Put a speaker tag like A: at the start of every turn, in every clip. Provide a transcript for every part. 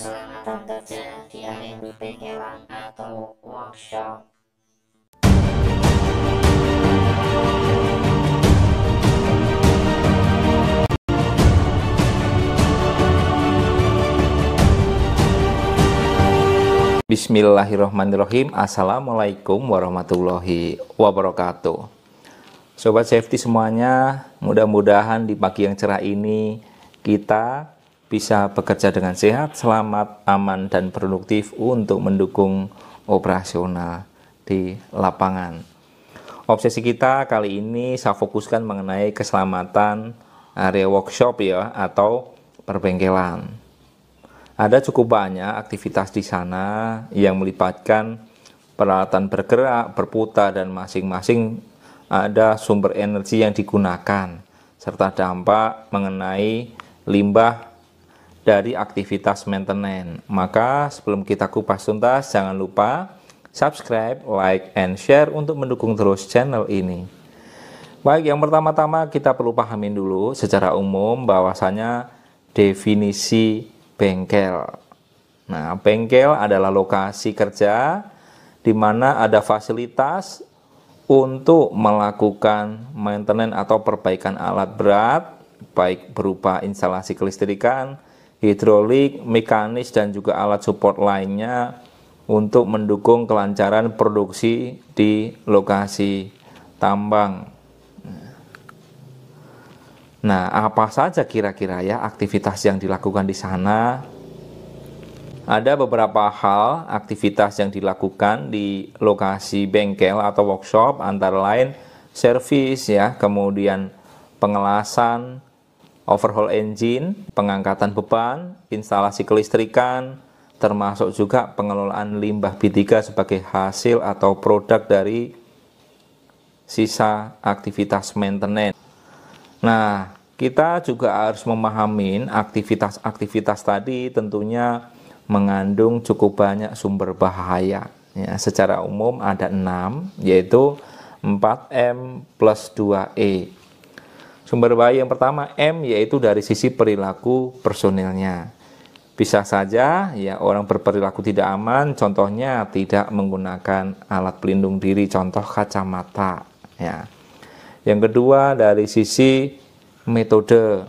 A: kesempatan di atau workshop. Bismillahirrahmanirrahim Assalamualaikum warahmatullahi wabarakatuh Sobat safety semuanya Mudah-mudahan di pagi yang cerah ini Kita bisa bekerja dengan sehat, selamat, aman, dan produktif untuk mendukung operasional di lapangan. Obsesi kita kali ini saya fokuskan mengenai keselamatan area workshop ya atau perbengkelan. Ada cukup banyak aktivitas di sana yang melibatkan peralatan bergerak, berputar dan masing-masing ada sumber energi yang digunakan serta dampak mengenai limbah dari aktivitas maintenance. Maka sebelum kita kupas tuntas, jangan lupa subscribe, like, and share untuk mendukung terus channel ini. Baik, yang pertama-tama kita perlu pahamin dulu secara umum bahwasanya definisi bengkel. Nah, bengkel adalah lokasi kerja di mana ada fasilitas untuk melakukan maintenance atau perbaikan alat berat baik berupa instalasi kelistrikan, hidrolik, mekanis dan juga alat support lainnya untuk mendukung kelancaran produksi di lokasi tambang. Nah, apa saja kira-kira ya aktivitas yang dilakukan di sana? Ada beberapa hal aktivitas yang dilakukan di lokasi bengkel atau workshop antara lain servis ya, kemudian pengelasan, overhaul engine, pengangkatan beban, instalasi kelistrikan, termasuk juga pengelolaan limbah B3 sebagai hasil atau produk dari sisa aktivitas maintenance. Nah, kita juga harus memahami aktivitas-aktivitas tadi tentunya mengandung cukup banyak sumber bahaya. Ya, secara umum ada 6, yaitu 4M plus 2E. Sumber bahaya yang pertama M yaitu dari sisi perilaku personilnya. Bisa saja ya orang berperilaku tidak aman, contohnya tidak menggunakan alat pelindung diri, contoh kacamata ya. Yang kedua dari sisi metode.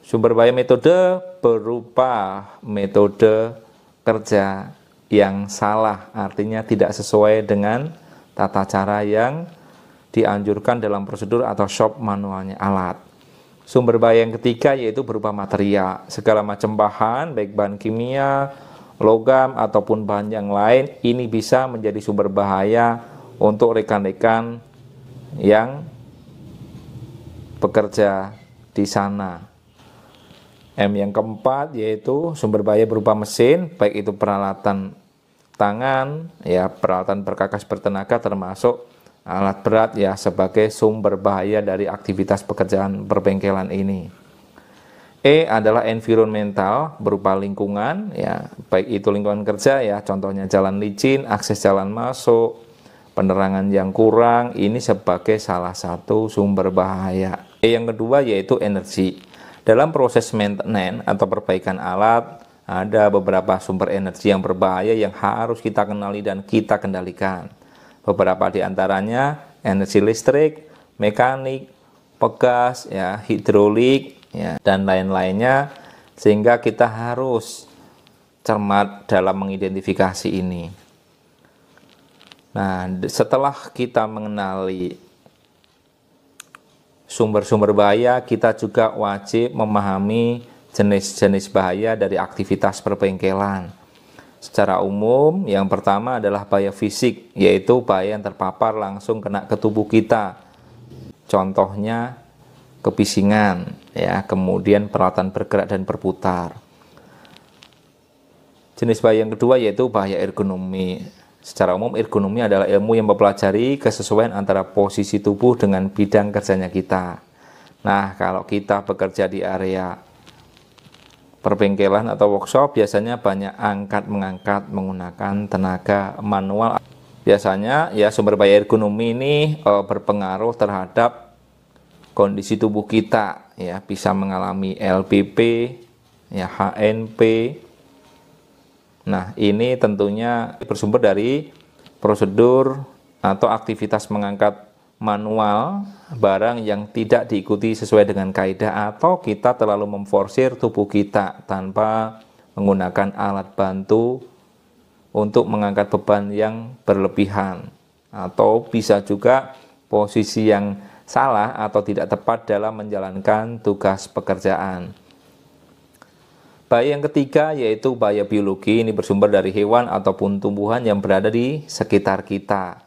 A: Sumber bahaya metode berupa metode kerja yang salah, artinya tidak sesuai dengan tata cara yang dianjurkan dalam prosedur atau shop manualnya alat. Sumber bahaya yang ketiga yaitu berupa material, segala macam bahan, baik bahan kimia, logam, ataupun bahan yang lain, ini bisa menjadi sumber bahaya untuk rekan-rekan yang bekerja di sana. M yang keempat yaitu sumber bahaya berupa mesin, baik itu peralatan tangan, ya peralatan perkakas bertenaga termasuk alat berat ya sebagai sumber bahaya dari aktivitas pekerjaan perbengkelan ini. E adalah environmental berupa lingkungan ya, baik itu lingkungan kerja ya, contohnya jalan licin, akses jalan masuk, penerangan yang kurang, ini sebagai salah satu sumber bahaya. E yang kedua yaitu energi. Dalam proses maintenance atau perbaikan alat, ada beberapa sumber energi yang berbahaya yang harus kita kenali dan kita kendalikan. Beberapa di antaranya energi listrik, mekanik, pegas, ya, hidrolik, ya, dan lain-lainnya sehingga kita harus cermat dalam mengidentifikasi ini. Nah, setelah kita mengenali sumber-sumber bahaya, kita juga wajib memahami jenis-jenis bahaya dari aktivitas perpengkelan secara umum yang pertama adalah bahaya fisik yaitu bahaya yang terpapar langsung kena ke tubuh kita contohnya kepisingan ya kemudian peralatan bergerak dan berputar jenis bahaya yang kedua yaitu bahaya ergonomi secara umum ergonomi adalah ilmu yang mempelajari kesesuaian antara posisi tubuh dengan bidang kerjanya kita nah kalau kita bekerja di area perbengkelan atau workshop biasanya banyak angkat mengangkat menggunakan tenaga manual. Biasanya ya sumber daya ekonomi ini e, berpengaruh terhadap kondisi tubuh kita ya bisa mengalami LPP ya HNP. Nah, ini tentunya bersumber dari prosedur atau aktivitas mengangkat manual barang yang tidak diikuti sesuai dengan kaedah atau kita terlalu memforsir tubuh kita tanpa menggunakan alat bantu untuk mengangkat beban yang berlebihan atau bisa juga posisi yang salah atau tidak tepat dalam menjalankan tugas pekerjaan. Bahaya yang ketiga yaitu bahaya biologi ini bersumber dari hewan ataupun tumbuhan yang berada di sekitar kita.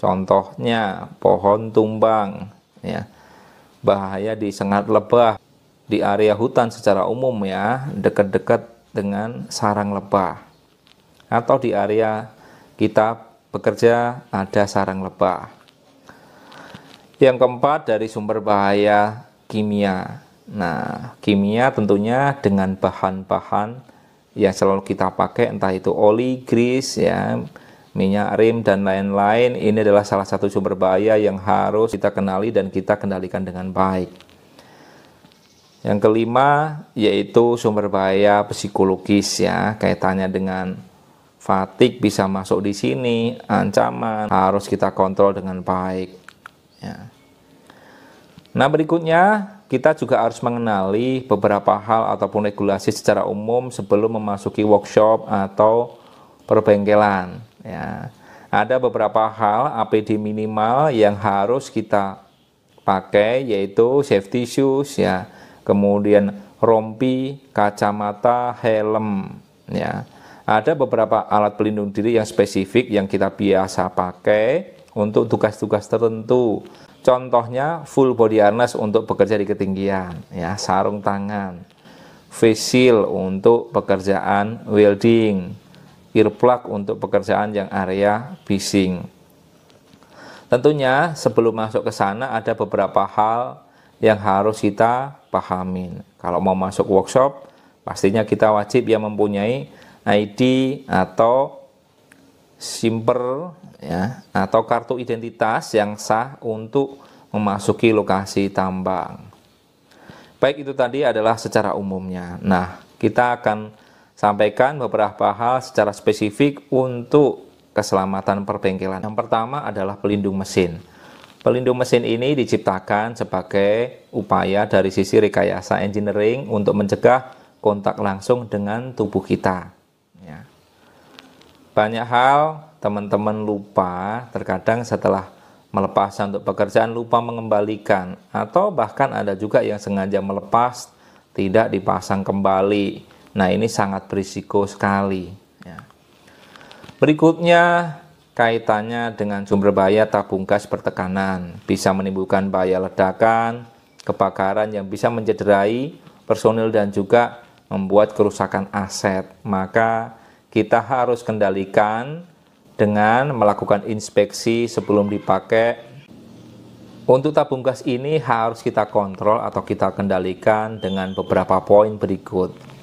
A: Contohnya pohon tumbang, ya. Bahaya di sengat lebah di area hutan secara umum ya, dekat-dekat dengan sarang lebah. Atau di area kita bekerja ada sarang lebah. Yang keempat dari sumber bahaya kimia. Nah, kimia tentunya dengan bahan-bahan yang selalu kita pakai entah itu oli, grease ya, minyak rim dan lain-lain ini adalah salah satu sumber bahaya yang harus kita kenali dan kita kendalikan dengan baik. Yang kelima yaitu sumber bahaya psikologis ya, kaitannya dengan fatik bisa masuk di sini, ancaman harus kita kontrol dengan baik. Ya. Nah, berikutnya kita juga harus mengenali beberapa hal ataupun regulasi secara umum sebelum memasuki workshop atau perbengkelan. Ya. Ada beberapa hal APD minimal yang harus kita pakai yaitu safety shoes ya, kemudian rompi, kacamata, helm ya. Ada beberapa alat pelindung diri yang spesifik yang kita biasa pakai untuk tugas-tugas tertentu. Contohnya full body harness untuk bekerja di ketinggian ya, sarung tangan, face shield untuk pekerjaan welding, earplug untuk pekerjaan yang area bising. Tentunya sebelum masuk ke sana ada beberapa hal yang harus kita pahamin. Kalau mau masuk workshop, pastinya kita wajib yang mempunyai ID atau simper ya atau kartu identitas yang sah untuk memasuki lokasi tambang. Baik itu tadi adalah secara umumnya. Nah, kita akan sampaikan beberapa hal secara spesifik untuk keselamatan perbengkelan. Yang pertama adalah pelindung mesin. Pelindung mesin ini diciptakan sebagai upaya dari sisi rekayasa engineering untuk mencegah kontak langsung dengan tubuh kita. Ya. Banyak hal teman-teman lupa, terkadang setelah melepas untuk pekerjaan lupa mengembalikan, atau bahkan ada juga yang sengaja melepas tidak dipasang kembali Nah, ini sangat berisiko sekali. Ya. Berikutnya, kaitannya dengan sumber bahaya tabung gas bertekanan. Bisa menimbulkan bahaya ledakan, kebakaran yang bisa mencederai personil dan juga membuat kerusakan aset. Maka, kita harus kendalikan dengan melakukan inspeksi sebelum dipakai untuk tabung gas ini harus kita kontrol atau kita kendalikan dengan beberapa poin berikut.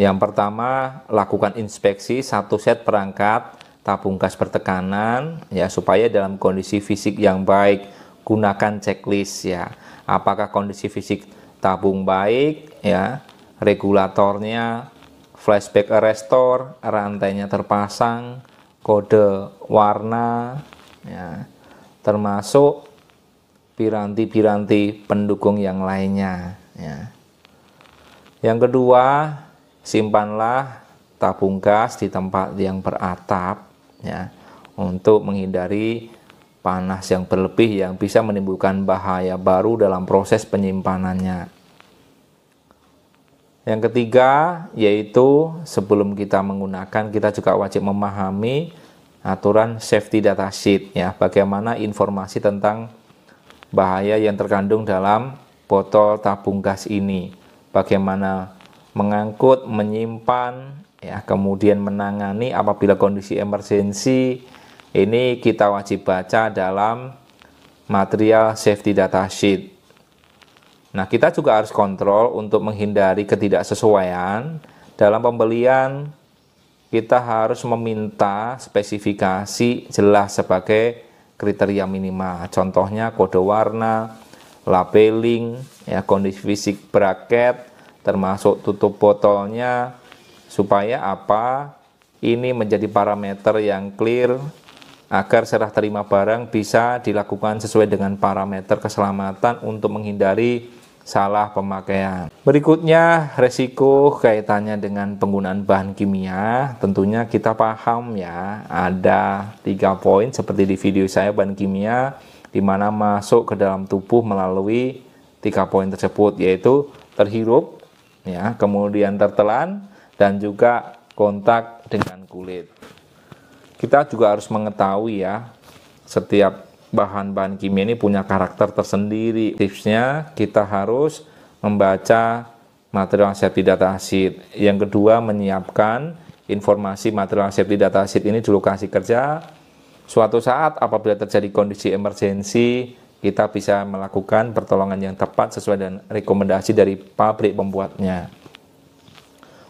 A: Yang pertama, lakukan inspeksi satu set perangkat tabung gas bertekanan ya supaya dalam kondisi fisik yang baik. Gunakan checklist ya. Apakah kondisi fisik tabung baik ya, regulatornya flashback arrestor, rantainya terpasang, kode warna ya. Termasuk piranti-piranti pendukung yang lainnya ya. Yang kedua, simpanlah tabung gas di tempat yang beratap ya untuk menghindari panas yang berlebih yang bisa menimbulkan bahaya baru dalam proses penyimpanannya. Yang ketiga yaitu sebelum kita menggunakan kita juga wajib memahami aturan safety data sheet ya, bagaimana informasi tentang bahaya yang terkandung dalam botol tabung gas ini. Bagaimana mengangkut, menyimpan, ya kemudian menangani apabila kondisi emergensi. Ini kita wajib baca dalam material safety data sheet. Nah, kita juga harus kontrol untuk menghindari ketidaksesuaian dalam pembelian kita harus meminta spesifikasi jelas sebagai kriteria minimal. Contohnya kode warna, labeling, ya kondisi fisik bracket, termasuk tutup botolnya supaya apa ini menjadi parameter yang clear agar serah terima barang bisa dilakukan sesuai dengan parameter keselamatan untuk menghindari salah pemakaian. Berikutnya resiko kaitannya dengan penggunaan bahan kimia. Tentunya kita paham ya, ada tiga poin seperti di video saya bahan kimia di mana masuk ke dalam tubuh melalui tiga poin tersebut yaitu terhirup, ya, kemudian tertelan dan juga kontak dengan kulit. Kita juga harus mengetahui ya, setiap bahan-bahan kimia ini punya karakter tersendiri. Tipsnya kita harus membaca material safety data sheet. Yang kedua menyiapkan informasi material safety data sheet ini di lokasi kerja. Suatu saat apabila terjadi kondisi emergensi, kita bisa melakukan pertolongan yang tepat sesuai dengan rekomendasi dari pabrik pembuatnya.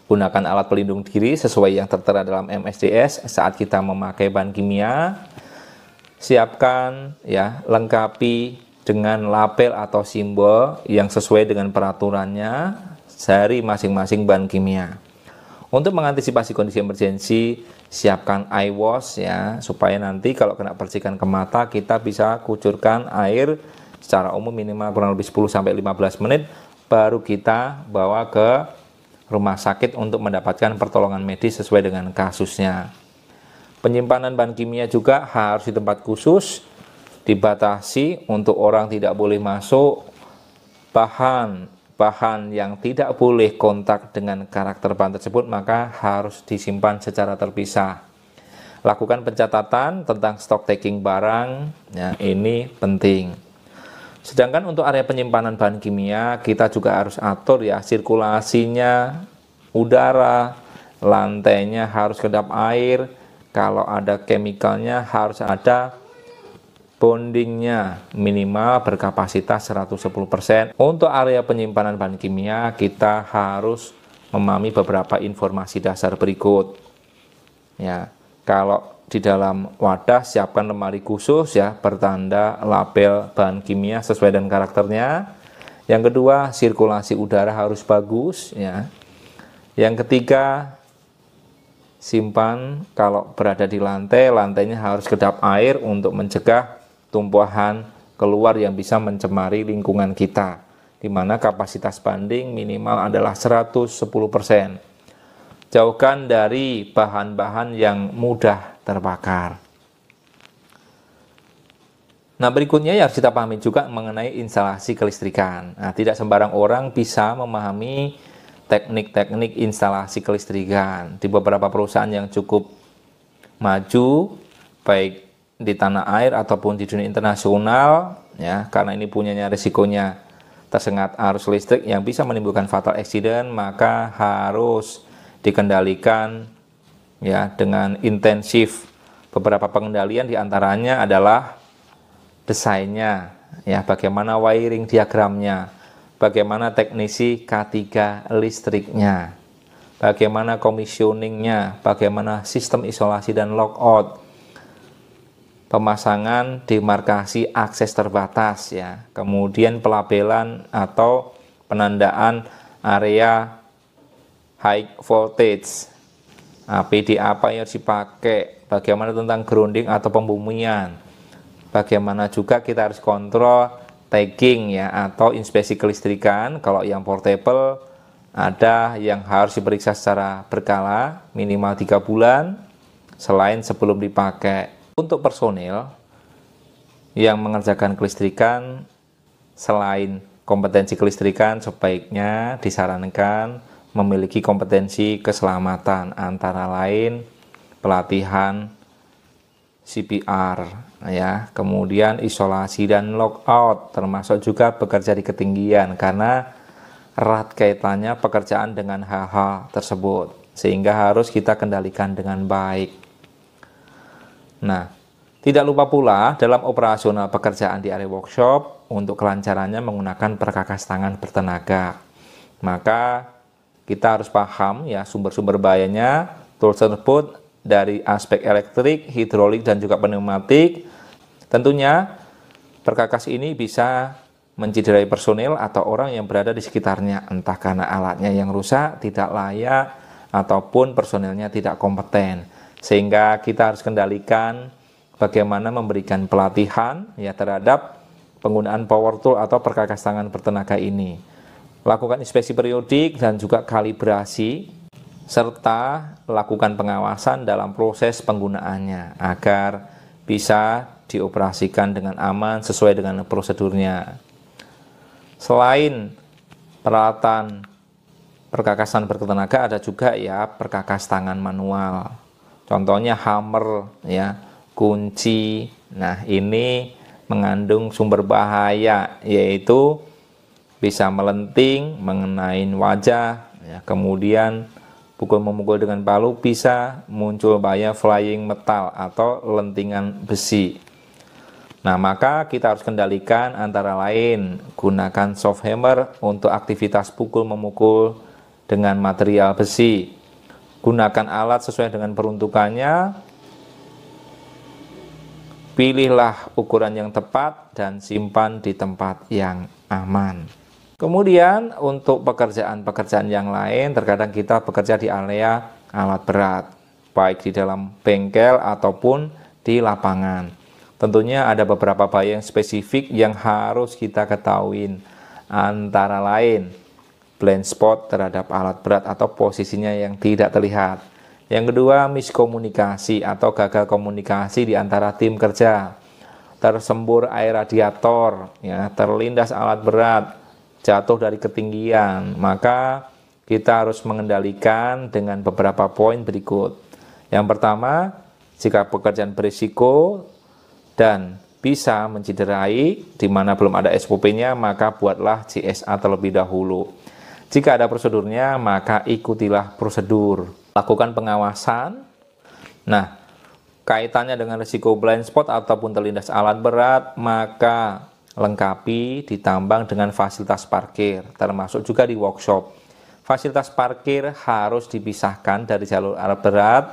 A: Gunakan alat pelindung diri sesuai yang tertera dalam MSDS saat kita memakai bahan kimia. Siapkan ya, lengkapi dengan label atau simbol yang sesuai dengan peraturannya dari masing-masing bahan kimia. Untuk mengantisipasi kondisi emergensi, siapkan eye wash ya, supaya nanti kalau kena percikan ke mata kita bisa kucurkan air secara umum minimal kurang lebih 10 sampai 15 menit baru kita bawa ke rumah sakit untuk mendapatkan pertolongan medis sesuai dengan kasusnya. Penyimpanan bahan kimia juga harus di tempat khusus, dibatasi untuk orang tidak boleh masuk bahan bahan yang tidak boleh kontak dengan karakter bahan tersebut maka harus disimpan secara terpisah. Lakukan pencatatan tentang stok taking barang, ya, ini penting. Sedangkan untuk area penyimpanan bahan kimia kita juga harus atur ya sirkulasinya, udara, lantainya harus kedap air, kalau ada chemicalnya harus ada bondingnya minimal berkapasitas 110%. Untuk area penyimpanan bahan kimia, kita harus memahami beberapa informasi dasar berikut. Ya, kalau di dalam wadah siapkan lemari khusus ya bertanda label bahan kimia sesuai dengan karakternya. Yang kedua, sirkulasi udara harus bagus ya. Yang ketiga, simpan kalau berada di lantai, lantainya harus kedap air untuk mencegah tumbuhan keluar yang bisa mencemari lingkungan kita, di mana kapasitas banding minimal adalah 110%. Jauhkan dari bahan-bahan yang mudah terbakar. Nah, berikutnya ya harus kita pahami juga mengenai instalasi kelistrikan. Nah, tidak sembarang orang bisa memahami teknik-teknik instalasi kelistrikan. Di beberapa perusahaan yang cukup maju, baik di tanah air ataupun di dunia internasional ya karena ini punyanya risikonya tersengat arus listrik yang bisa menimbulkan fatal accident maka harus dikendalikan ya dengan intensif beberapa pengendalian diantaranya adalah desainnya ya bagaimana wiring diagramnya bagaimana teknisi K3 listriknya bagaimana komisioningnya bagaimana sistem isolasi dan lockout pemasangan demarkasi akses terbatas ya. Kemudian pelabelan atau penandaan area high voltage. APD nah, apa yang harus dipakai, bagaimana tentang grounding atau pembumian. Bagaimana juga kita harus kontrol tagging ya atau inspeksi kelistrikan kalau yang portable ada yang harus diperiksa secara berkala minimal tiga bulan selain sebelum dipakai untuk personil yang mengerjakan kelistrikan, selain kompetensi kelistrikan, sebaiknya disarankan memiliki kompetensi keselamatan, antara lain pelatihan CPR, ya, kemudian isolasi dan lockout, termasuk juga bekerja di ketinggian, karena erat kaitannya pekerjaan dengan hal-hal tersebut, sehingga harus kita kendalikan dengan baik. Nah, tidak lupa pula dalam operasional pekerjaan di area workshop untuk kelancarannya menggunakan perkakas tangan bertenaga. Maka kita harus paham ya sumber-sumber bahayanya tools tersebut dari aspek elektrik, hidrolik dan juga pneumatik. Tentunya perkakas ini bisa menciderai personil atau orang yang berada di sekitarnya entah karena alatnya yang rusak, tidak layak ataupun personilnya tidak kompeten. Sehingga kita harus kendalikan bagaimana memberikan pelatihan ya terhadap penggunaan power tool atau perkakas tangan bertenaga ini. Lakukan inspeksi periodik dan juga kalibrasi serta lakukan pengawasan dalam proses penggunaannya agar bisa dioperasikan dengan aman sesuai dengan prosedurnya. Selain peralatan perkakasan bertenaga ada juga ya perkakas tangan manual. Contohnya hammer ya, kunci. Nah, ini mengandung sumber bahaya yaitu bisa melenting, mengenai wajah, ya, kemudian pukul memukul dengan palu bisa muncul bahaya flying metal atau lentingan besi. Nah, maka kita harus kendalikan antara lain gunakan soft hammer untuk aktivitas pukul memukul dengan material besi gunakan alat sesuai dengan peruntukannya pilihlah ukuran yang tepat dan simpan di tempat yang aman kemudian untuk pekerjaan-pekerjaan yang lain terkadang kita bekerja di area alat berat baik di dalam bengkel ataupun di lapangan tentunya ada beberapa bahaya yang spesifik yang harus kita ketahui antara lain blind spot terhadap alat berat atau posisinya yang tidak terlihat. Yang kedua, miskomunikasi atau gagal komunikasi di antara tim kerja. Tersembur air radiator, ya, terlindas alat berat, jatuh dari ketinggian. Maka kita harus mengendalikan dengan beberapa poin berikut. Yang pertama, jika pekerjaan berisiko dan bisa menciderai di mana belum ada SPP-nya, maka buatlah CSA terlebih dahulu. Jika ada prosedurnya, maka ikutilah prosedur. Lakukan pengawasan. Nah, kaitannya dengan risiko blind spot ataupun terlindas alat berat, maka lengkapi ditambang dengan fasilitas parkir, termasuk juga di workshop. Fasilitas parkir harus dipisahkan dari jalur alat berat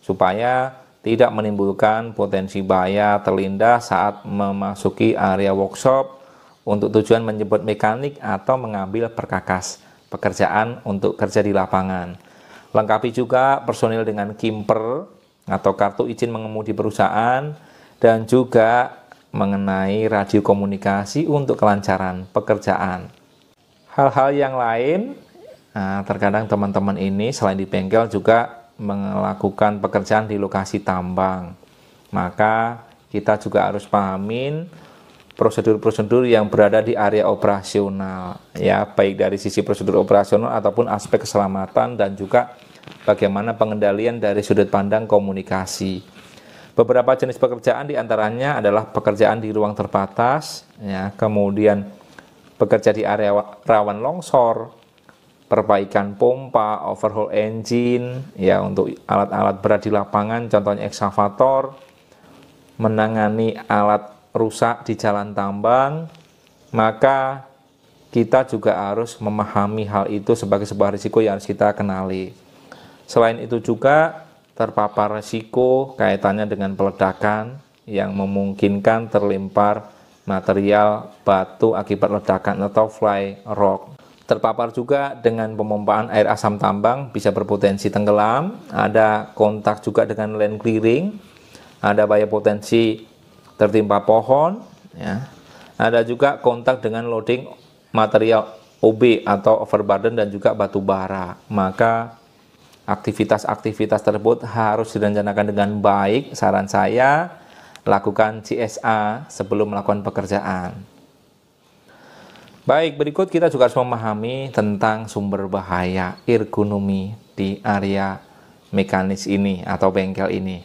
A: supaya tidak menimbulkan potensi bahaya terlindas saat memasuki area workshop untuk tujuan menyebut mekanik atau mengambil perkakas pekerjaan untuk kerja di lapangan. Lengkapi juga personil dengan kimper atau kartu izin mengemudi perusahaan dan juga mengenai radio komunikasi untuk kelancaran pekerjaan. Hal-hal yang lain, nah, terkadang teman-teman ini selain di bengkel juga melakukan pekerjaan di lokasi tambang. Maka kita juga harus pahamin prosedur-prosedur yang berada di area operasional ya baik dari sisi prosedur operasional ataupun aspek keselamatan dan juga bagaimana pengendalian dari sudut pandang komunikasi beberapa jenis pekerjaan diantaranya adalah pekerjaan di ruang terbatas ya kemudian bekerja di area rawan longsor perbaikan pompa overhaul engine ya untuk alat-alat berat di lapangan contohnya eksavator menangani alat rusak di jalan tambang, maka kita juga harus memahami hal itu sebagai sebuah risiko yang harus kita kenali. Selain itu juga terpapar risiko kaitannya dengan peledakan yang memungkinkan terlempar material batu akibat ledakan atau fly rock. Terpapar juga dengan pemompaan air asam tambang bisa berpotensi tenggelam, ada kontak juga dengan land clearing, ada bahaya potensi tertimpa pohon ya. Ada juga kontak dengan loading material OB atau overburden dan juga batu bara. Maka aktivitas-aktivitas tersebut harus direncanakan dengan baik. Saran saya lakukan CSA sebelum melakukan pekerjaan. Baik, berikut kita juga harus memahami tentang sumber bahaya ergonomi di area mekanis ini atau bengkel ini.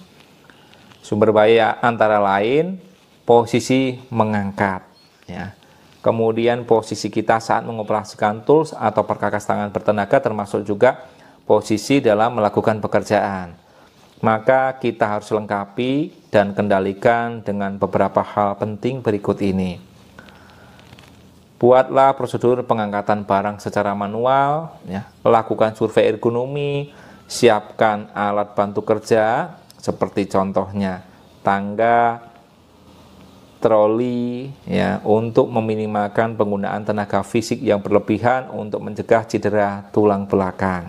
A: Sumber bahaya antara lain posisi mengangkat ya. Kemudian posisi kita saat mengoperasikan tools atau perkakas tangan bertenaga termasuk juga posisi dalam melakukan pekerjaan. Maka kita harus lengkapi dan kendalikan dengan beberapa hal penting berikut ini. Buatlah prosedur pengangkatan barang secara manual, ya. lakukan survei ergonomi, siapkan alat bantu kerja seperti contohnya tangga, troli ya untuk meminimalkan penggunaan tenaga fisik yang berlebihan untuk mencegah cedera tulang belakang.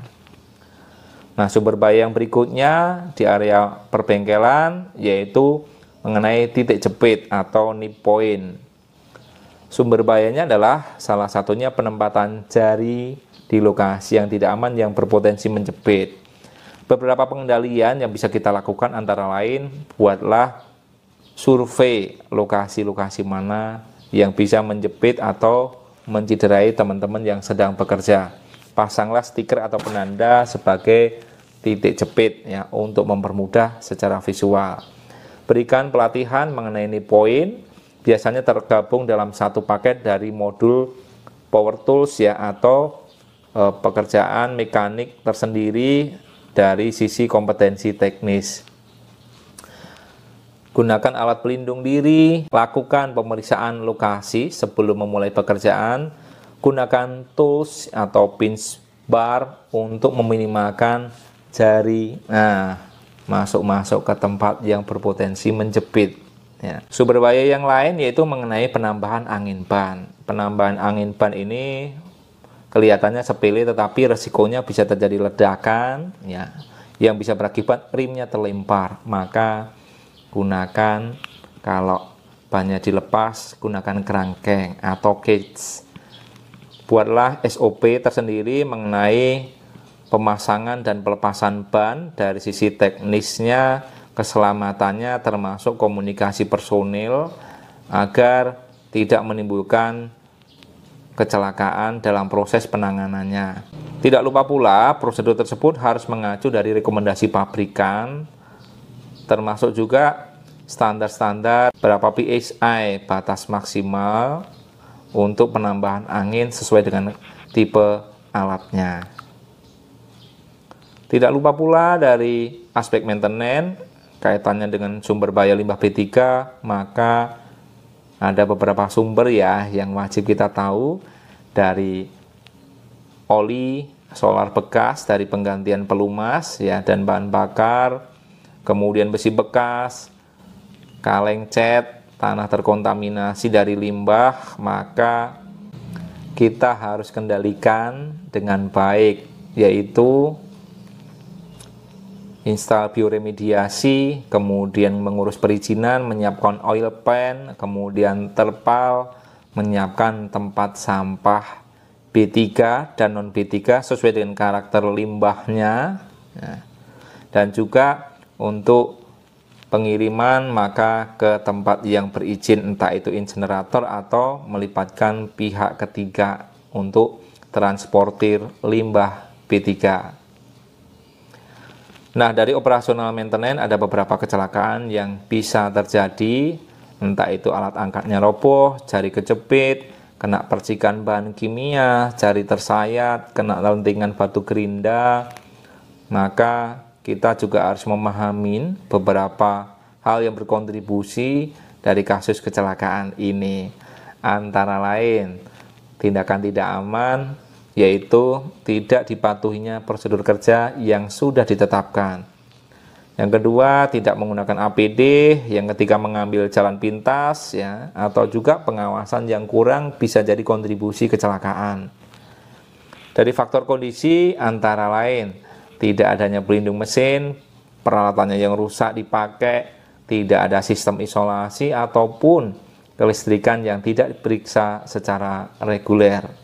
A: Nah, sumber bahaya yang berikutnya di area perbengkelan yaitu mengenai titik jepit atau nip point. Sumber bahayanya adalah salah satunya penempatan jari di lokasi yang tidak aman yang berpotensi menjepit. Beberapa pengendalian yang bisa kita lakukan antara lain buatlah survei lokasi-lokasi mana yang bisa menjepit atau menciderai teman-teman yang sedang bekerja. Pasanglah stiker atau penanda sebagai titik jepit ya untuk mempermudah secara visual. Berikan pelatihan mengenai ini poin biasanya tergabung dalam satu paket dari modul power tools ya atau e, pekerjaan mekanik tersendiri dari sisi kompetensi teknis. Gunakan alat pelindung diri, lakukan pemeriksaan lokasi sebelum memulai pekerjaan, gunakan tools atau pinch bar untuk meminimalkan jari nah, masuk-masuk ke tempat yang berpotensi menjepit. Ya. Sumber bahaya yang lain yaitu mengenai penambahan angin ban. Penambahan angin ban ini kelihatannya sepele tetapi resikonya bisa terjadi ledakan ya yang bisa berakibat rimnya terlempar maka gunakan kalau banyak dilepas gunakan kerangkeng atau cage buatlah SOP tersendiri mengenai pemasangan dan pelepasan ban dari sisi teknisnya keselamatannya termasuk komunikasi personil agar tidak menimbulkan kecelakaan dalam proses penanganannya. Tidak lupa pula, prosedur tersebut harus mengacu dari rekomendasi pabrikan, termasuk juga standar-standar berapa PSI batas maksimal untuk penambahan angin sesuai dengan tipe alatnya. Tidak lupa pula dari aspek maintenance, kaitannya dengan sumber bayar limbah B3, maka ada beberapa sumber ya yang wajib kita tahu dari oli solar bekas dari penggantian pelumas ya dan bahan bakar, kemudian besi bekas, kaleng cat, tanah terkontaminasi dari limbah, maka kita harus kendalikan dengan baik yaitu install bioremediasi, kemudian mengurus perizinan, menyiapkan oil pan, kemudian terpal, menyiapkan tempat sampah B3 dan non B3 sesuai dengan karakter limbahnya. Ya. Dan juga untuk pengiriman maka ke tempat yang berizin entah itu incinerator atau melibatkan pihak ketiga untuk transportir limbah B3. Nah, dari operasional maintenance ada beberapa kecelakaan yang bisa terjadi, entah itu alat angkatnya roboh, jari kecepit, kena percikan bahan kimia, jari tersayat, kena lentingan batu gerinda. Maka kita juga harus memahami beberapa hal yang berkontribusi dari kasus kecelakaan ini. Antara lain, tindakan tidak aman, yaitu tidak dipatuhinya prosedur kerja yang sudah ditetapkan. Yang kedua, tidak menggunakan APD, yang ketiga mengambil jalan pintas ya atau juga pengawasan yang kurang bisa jadi kontribusi kecelakaan. Dari faktor kondisi antara lain tidak adanya pelindung mesin, peralatannya yang rusak dipakai, tidak ada sistem isolasi ataupun kelistrikan yang tidak diperiksa secara reguler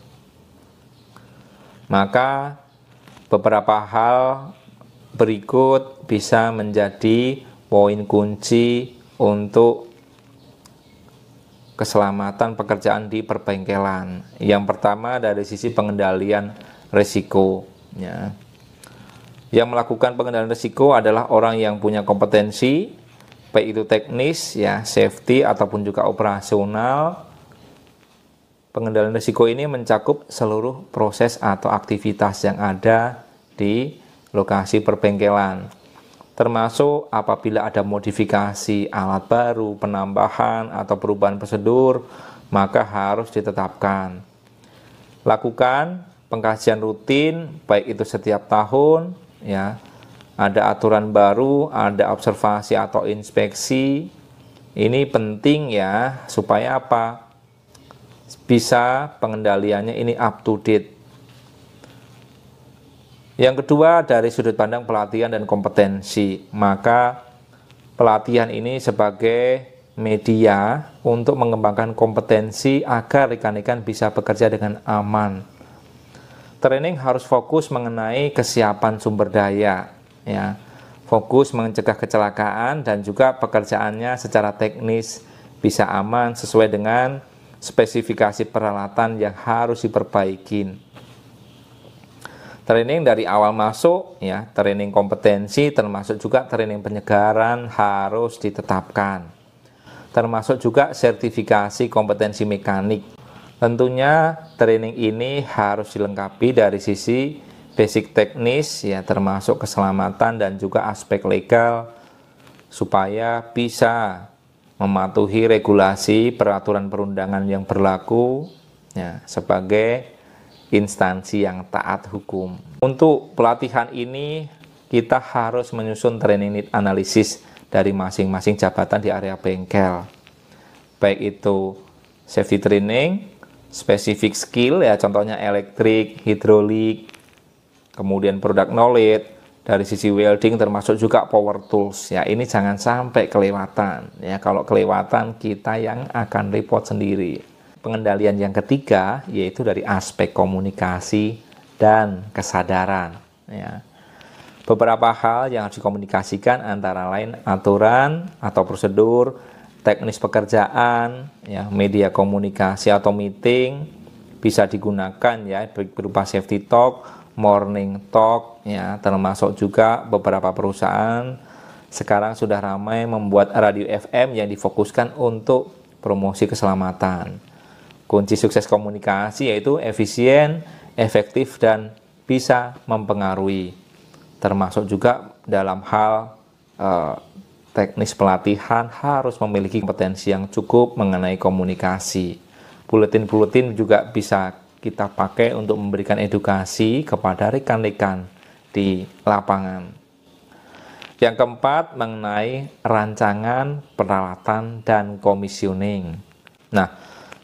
A: maka beberapa hal berikut bisa menjadi poin kunci untuk keselamatan pekerjaan di perbengkelan. Yang pertama dari sisi pengendalian risiko. Ya. Yang melakukan pengendalian risiko adalah orang yang punya kompetensi, baik itu teknis, ya safety ataupun juga operasional, pengendalian risiko ini mencakup seluruh proses atau aktivitas yang ada di lokasi perbengkelan termasuk apabila ada modifikasi alat baru, penambahan atau perubahan prosedur, maka harus ditetapkan. Lakukan pengkajian rutin baik itu setiap tahun ya. Ada aturan baru, ada observasi atau inspeksi. Ini penting ya supaya apa? bisa pengendaliannya ini up to date. Yang kedua dari sudut pandang pelatihan dan kompetensi, maka pelatihan ini sebagai media untuk mengembangkan kompetensi agar rekan-rekan bisa bekerja dengan aman. Training harus fokus mengenai kesiapan sumber daya, ya. Fokus mencegah kecelakaan dan juga pekerjaannya secara teknis bisa aman sesuai dengan spesifikasi peralatan yang harus diperbaikin. Training dari awal masuk ya, training kompetensi termasuk juga training penyegaran harus ditetapkan. Termasuk juga sertifikasi kompetensi mekanik. Tentunya training ini harus dilengkapi dari sisi basic teknis ya termasuk keselamatan dan juga aspek legal supaya bisa mematuhi regulasi peraturan perundangan yang berlaku ya, sebagai instansi yang taat hukum. Untuk pelatihan ini kita harus menyusun training need analisis dari masing-masing jabatan di area bengkel. Baik itu safety training, specific skill ya contohnya elektrik, hidrolik, kemudian product knowledge, dari sisi welding termasuk juga power tools ya ini jangan sampai kelewatan ya kalau kelewatan kita yang akan repot sendiri pengendalian yang ketiga yaitu dari aspek komunikasi dan kesadaran ya beberapa hal yang harus dikomunikasikan antara lain aturan atau prosedur teknis pekerjaan ya media komunikasi atau meeting bisa digunakan ya berupa safety talk morning talk ya termasuk juga beberapa perusahaan sekarang sudah ramai membuat radio FM yang difokuskan untuk promosi keselamatan. Kunci sukses komunikasi yaitu efisien, efektif dan bisa mempengaruhi termasuk juga dalam hal eh, teknis pelatihan harus memiliki kompetensi yang cukup mengenai komunikasi. Buletin-buletin juga bisa kita pakai untuk memberikan edukasi kepada rekan-rekan di lapangan. Yang keempat mengenai rancangan, peralatan, dan komisioning. Nah,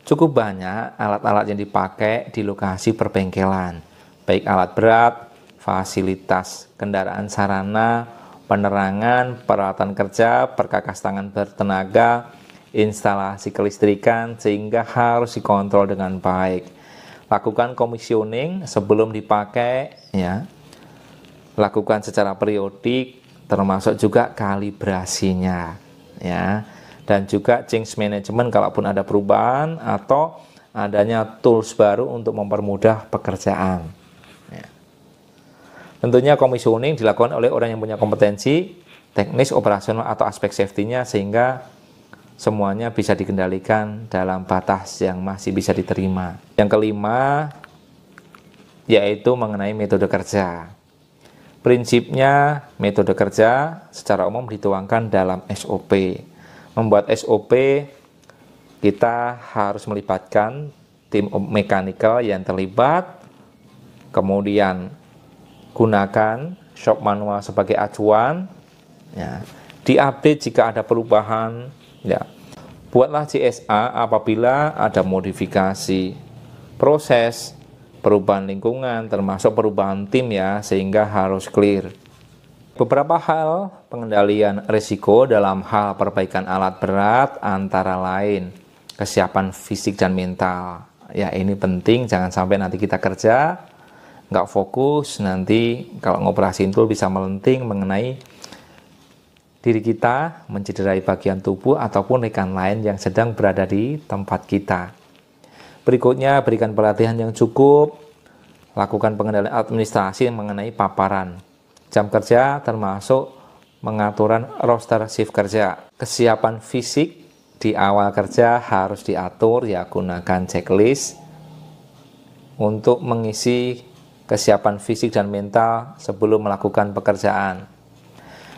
A: cukup banyak alat-alat yang dipakai di lokasi perbengkelan, baik alat berat, fasilitas kendaraan sarana, penerangan, peralatan kerja, perkakas tangan bertenaga, instalasi kelistrikan, sehingga harus dikontrol dengan baik lakukan komisioning sebelum dipakai ya lakukan secara periodik termasuk juga kalibrasinya ya dan juga change management kalaupun ada perubahan atau adanya tools baru untuk mempermudah pekerjaan ya. tentunya komisioning dilakukan oleh orang yang punya kompetensi teknis operasional atau aspek safety-nya sehingga semuanya bisa dikendalikan dalam batas yang masih bisa diterima. Yang kelima, yaitu mengenai metode kerja. Prinsipnya, metode kerja secara umum dituangkan dalam SOP. Membuat SOP, kita harus melibatkan tim mekanikal yang terlibat, kemudian gunakan shop manual sebagai acuan, ya. diupdate jika ada perubahan, ya buatlah CSA apabila ada modifikasi proses perubahan lingkungan termasuk perubahan tim ya sehingga harus clear beberapa hal pengendalian risiko dalam hal perbaikan alat berat antara lain kesiapan fisik dan mental ya ini penting jangan sampai nanti kita kerja nggak fokus nanti kalau ngoperasiin tool bisa melenting mengenai diri kita, mencederai bagian tubuh ataupun ikan lain yang sedang berada di tempat kita. Berikutnya, berikan pelatihan yang cukup, lakukan pengendalian administrasi mengenai paparan, jam kerja termasuk mengaturan roster shift kerja. Kesiapan fisik di awal kerja harus diatur ya gunakan checklist untuk mengisi kesiapan fisik dan mental sebelum melakukan pekerjaan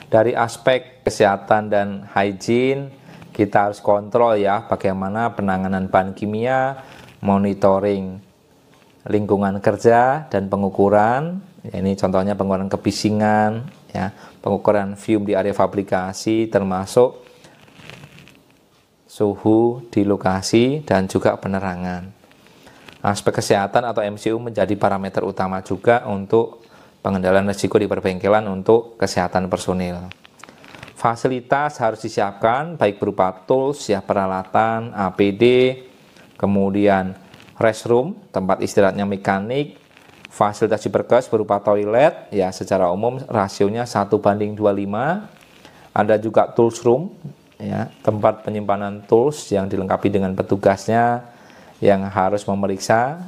A: dari aspek kesehatan dan hygiene kita harus kontrol ya bagaimana penanganan bahan kimia, monitoring lingkungan kerja dan pengukuran. Ya, ini contohnya pengukuran kebisingan, ya, pengukuran fume di area fabrikasi termasuk suhu di lokasi dan juga penerangan. Aspek kesehatan atau MCU menjadi parameter utama juga untuk pengendalian risiko di perbengkelan untuk kesehatan personil. Fasilitas harus disiapkan baik berupa tools, ya peralatan, APD, kemudian restroom, tempat istirahatnya mekanik, fasilitas diperkes berupa toilet, ya secara umum rasionya 1 banding 25, ada juga tools room, ya, tempat penyimpanan tools yang dilengkapi dengan petugasnya yang harus memeriksa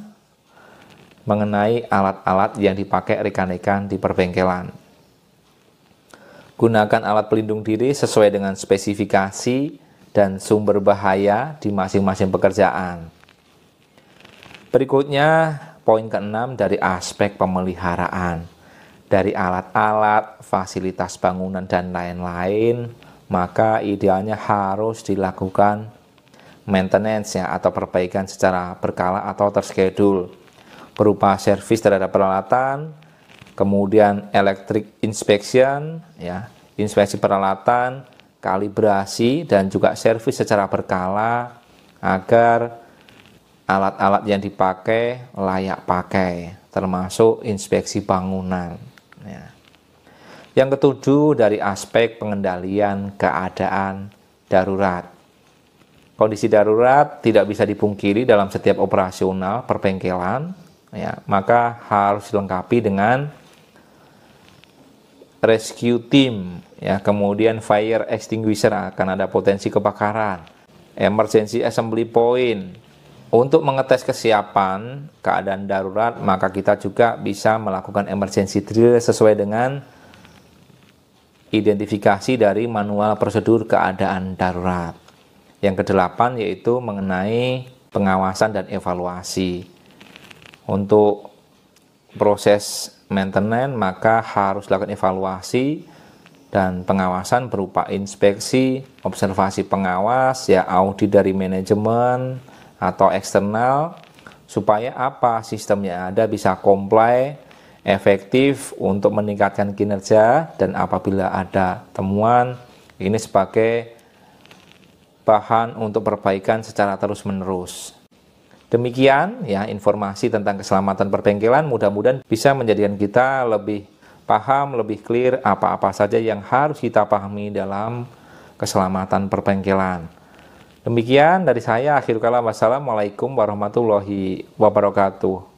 A: mengenai alat-alat yang dipakai rekan-rekan di perbengkelan. Gunakan alat pelindung diri sesuai dengan spesifikasi dan sumber bahaya di masing-masing pekerjaan. Berikutnya, poin keenam dari aspek pemeliharaan. Dari alat-alat, fasilitas bangunan, dan lain-lain, maka idealnya harus dilakukan maintenance ya, atau perbaikan secara berkala atau terschedule berupa servis terhadap peralatan, kemudian electric inspection, ya, inspeksi peralatan, kalibrasi dan juga servis secara berkala agar alat-alat yang dipakai layak pakai, termasuk inspeksi bangunan. Ya. Yang ketujuh dari aspek pengendalian keadaan darurat. Kondisi darurat tidak bisa dipungkiri dalam setiap operasional perbengkelan ya, maka harus dilengkapi dengan rescue team, ya, kemudian fire extinguisher akan ada potensi kebakaran, emergency assembly point. Untuk mengetes kesiapan keadaan darurat, maka kita juga bisa melakukan emergency drill sesuai dengan identifikasi dari manual prosedur keadaan darurat. Yang kedelapan yaitu mengenai pengawasan dan evaluasi. Untuk proses maintenance maka harus dilakukan evaluasi dan pengawasan berupa inspeksi, observasi pengawas, ya audit dari manajemen atau eksternal supaya apa sistem yang ada bisa comply, efektif untuk meningkatkan kinerja dan apabila ada temuan ini sebagai bahan untuk perbaikan secara terus-menerus. Demikian ya informasi tentang keselamatan perbengkelan mudah-mudahan bisa menjadikan kita lebih paham, lebih clear apa-apa saja yang harus kita pahami dalam keselamatan perbengkelan. Demikian dari saya akhir kalam wassalamualaikum warahmatullahi wabarakatuh.